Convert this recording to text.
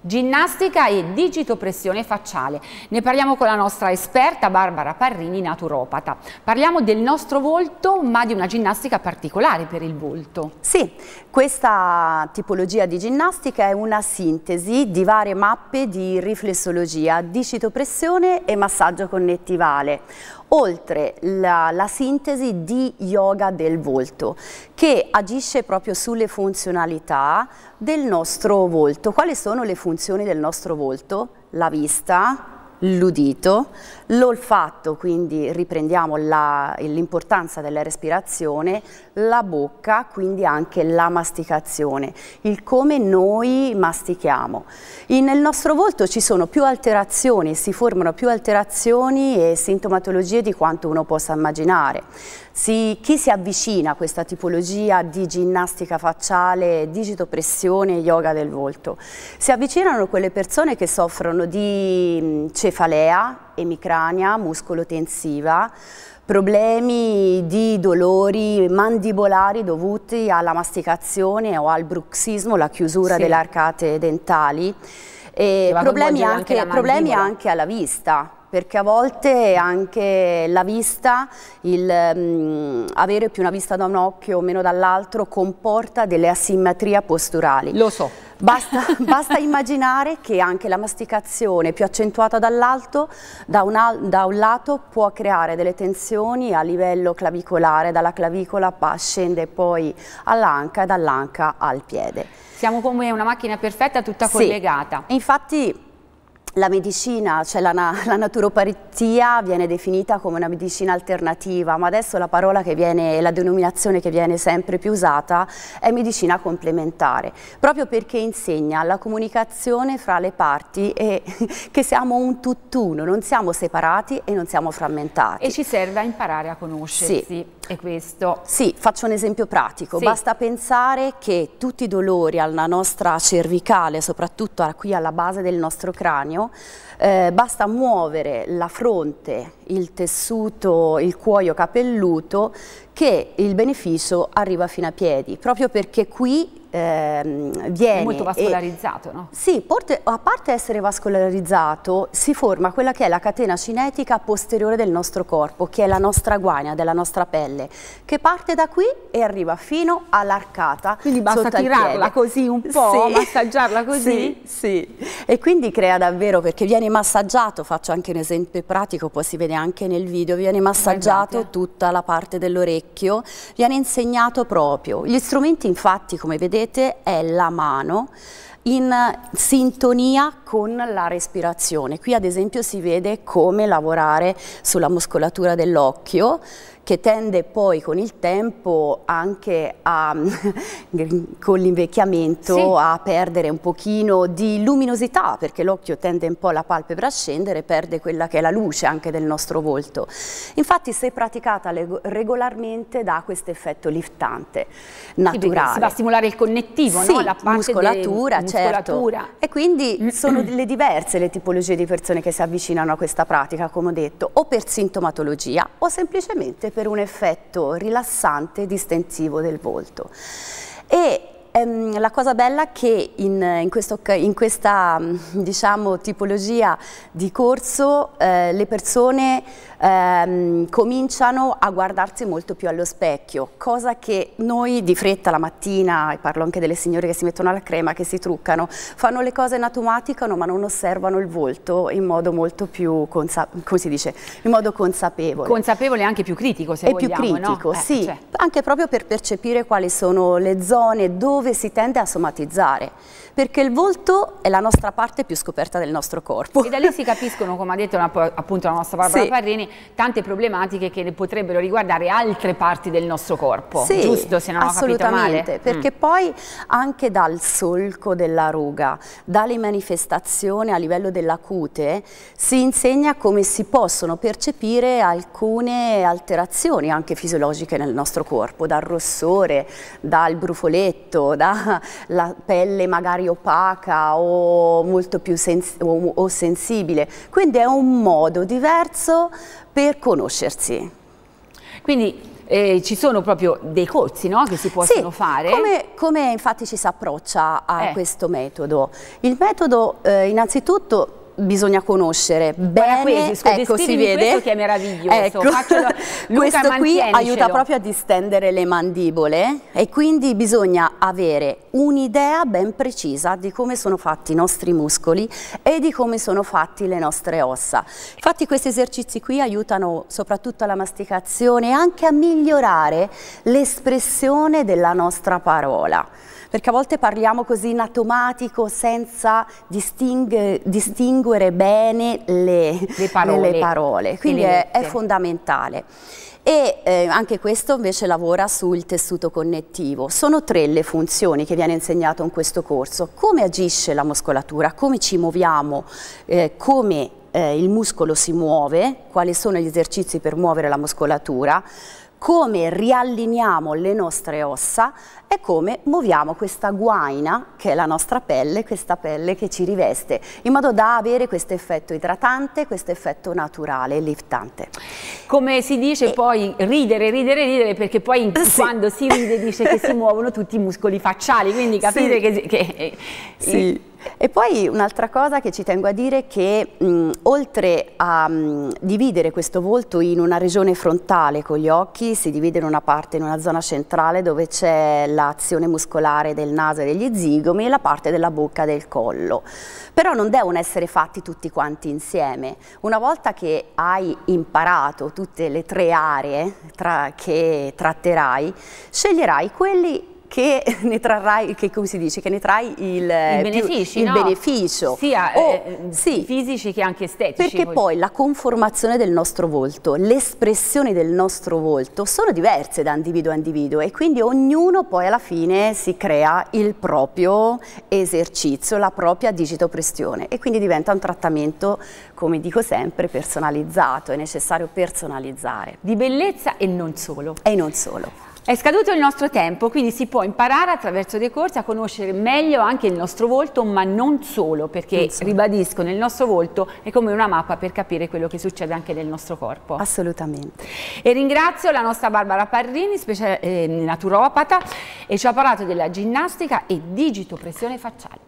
ginnastica e digitopressione facciale. Ne parliamo con la nostra esperta Barbara Parrini, naturopata. Parliamo del nostro volto, ma di una ginnastica particolare per il volto. Sì, questa tipologia di ginnastica è una sintesi di varie mappe di riflessologia, digitopressione e massaggio connettivale oltre la, la sintesi di yoga del volto che agisce proprio sulle funzionalità del nostro volto. Quali sono le funzioni del nostro volto? La vista, l'udito, l'olfatto, quindi riprendiamo l'importanza della respirazione, la bocca, quindi anche la masticazione, il come noi mastichiamo. In, nel nostro volto ci sono più alterazioni, si formano più alterazioni e sintomatologie di quanto uno possa immaginare. Si, chi si avvicina a questa tipologia di ginnastica facciale, digitopressione e yoga del volto? Si avvicinano quelle persone che soffrono di mm, cefalea, emicrania, muscolotensiva, problemi di dolori mandibolari dovuti alla masticazione o al bruxismo, la chiusura sì. delle arcate dentali, e problemi, anche, anche problemi anche alla vista perché a volte anche la vista, il mh, mm, avere più una vista da un occhio o meno dall'altro comporta delle asimmetrie posturali. Lo so. Basta, basta immaginare che anche la masticazione più accentuata dall'alto, da, da, un lato, può creare delle tensioni a livello clavicolare, dalla clavicola scende poi all'anca e dall'anca al piede. Siamo come una macchina perfetta tutta collegata. infatti la medicina, cioè la, la, naturopatia viene definita come una medicina alternativa, ma adesso la parola che viene, la denominazione che viene sempre più usata è medicina complementare, proprio perché insegna la comunicazione fra le parti e che siamo un tutt'uno, non siamo separati e non siamo frammentati. E ci serve a imparare a conoscersi. Sì. è questo? Sì, faccio un esempio pratico. Sì. Basta pensare che tutti i dolori alla nostra cervicale, soprattutto qui alla base del nostro cranio, eh, basta muovere la fronte, il tessuto, il cuoio capelluto che il beneficio arriva fino a piedi, proprio perché qui ehm, viene... molto vascolarizzato, e, no? Sì, porte, a parte essere vascolarizzato, si forma quella che è la catena cinetica posteriore del nostro corpo, che è la nostra guaina, della nostra pelle, che parte da qui e arriva fino all'arcata. Quindi basta tirarla così un po', sì. massaggiarla così? Sì, sì. E quindi crea davvero, perché viene massaggiato, faccio anche un esempio pratico, poi si vede anche nel video, viene massaggiato Guardate. tutta la parte dell'orecchio orecchio viene insegnato proprio. Gli strumenti infatti come vedete è la mano in sintonia con la respirazione. Qui ad esempio si vede come lavorare sulla muscolatura dell'occhio che tende poi con il tempo anche a, con l'invecchiamento sì. a perdere un pochino di luminosità perché l'occhio tende un po' la palpebra a scendere, perde quella che è la luce anche del nostro volto. Infatti se praticata regolarmente dà questo effetto liftante naturale. si va a stimolare il connettivo, sì, no? la parte muscolatura, de... certo. muscolatura. E quindi sono le diverse le tipologie di persone che si avvicinano a questa pratica, come ho detto, o per sintomatologia o semplicemente per per un effetto rilassante e distensivo del volto. E ehm, la cosa bella è che in, in, questo, in questa diciamo, tipologia di corso eh, le persone ehm, cominciano a guardarsi molto più allo specchio, cosa che noi di fretta la mattina, e parlo anche delle signore che si mettono alla crema, che si truccano, fanno le cose in automatico ma non osservano il volto in modo molto più consa dice, modo consapevole. Consapevole e anche più critico se è vogliamo. più critico, no? eh, cioè. anche proprio per percepire quali sono le zone dove si tende a somatizzare perché il volto è la nostra parte più scoperta del nostro corpo. E da lì si capiscono, come ha detto appunto la nostra Barbara sì. Parrini, tante problematiche che potrebbero riguardare altre parti del nostro corpo, sì, giusto se non ho capito male? Mm. perché mm. poi anche dal solco della ruga, dalle manifestazioni a livello della cute, si insegna come si possono percepire alcune alterazioni anche fisiologiche nel nostro corpo, dal rossore, dal brufoletto, dalla pelle magari opaca o molto più sens o, o sensibile. Quindi è un modo diverso per conoscersi. Quindi eh, ci sono proprio dei corsi no? che si possono sì, fare. Come, come infatti ci si approccia a eh. questo metodo? Il metodo eh, innanzitutto bisogna conoscere bene, questo, ecco si vede questo che è meraviglioso ecco, questo qui aiuta proprio a distendere le mandibole e quindi bisogna avere un'idea ben precisa di come sono fatti i nostri muscoli e di come sono fatti le nostre ossa infatti questi esercizi qui aiutano soprattutto alla masticazione e anche a migliorare l'espressione della nostra parola perché a volte parliamo così in automatico senza distinguere distinguere bene le, le, parole. le parole. quindi è, è fondamentale e eh, anche questo invece lavora sul tessuto connettivo. Sono tre le funzioni che viene insegnato in questo corso, come agisce la muscolatura, come ci muoviamo, eh, come eh, il muscolo si muove, quali sono gli esercizi per muovere la muscolatura, come riallineiamo le nostre ossa e come muoviamo questa guaina che è la nostra pelle, questa pelle che ci riveste, in modo da avere questo effetto idratante, questo effetto naturale, liftante. Come si dice e... poi ridere, ridere, ridere, perché poi sì. quando si ride dice che si muovono tutti i muscoli facciali, quindi capite sì. che... che eh, sì. E poi un'altra cosa che ci tengo a dire è che mh, oltre a mh, dividere questo volto in una regione frontale con gli occhi, si divide in una parte, in una zona centrale dove c'è l'azione muscolare del naso e degli zigomi e la parte della bocca e del collo. Però non devono essere fatti tutti quanti insieme. Una volta che hai imparato tutte le tre aree tra che tratterai, sceglierai quelli che ne trarrai, che, come si dice, che ne trai il, eh, beneficio, no? beneficio. Sia o, eh, sì, fisici che anche estetici. Perché poi la conformazione del nostro volto, l'espressione del nostro volto sono diverse da individuo a individuo e quindi ognuno poi alla fine si crea il proprio esercizio, la propria digitopressione e quindi diventa un trattamento, come dico sempre, personalizzato, è necessario personalizzare. Di bellezza e non solo. E non solo. È scaduto il nostro tempo, quindi si può imparare attraverso dei corsi a conoscere meglio anche il nostro volto, ma non solo, perché non so. ribadisco, nel nostro volto è come una mappa per capire quello che succede anche nel nostro corpo. Assolutamente. E ringrazio la nostra Barbara Parrini, speciale, eh, naturopata, e ci ha parlato della ginnastica e digitopressione facciale.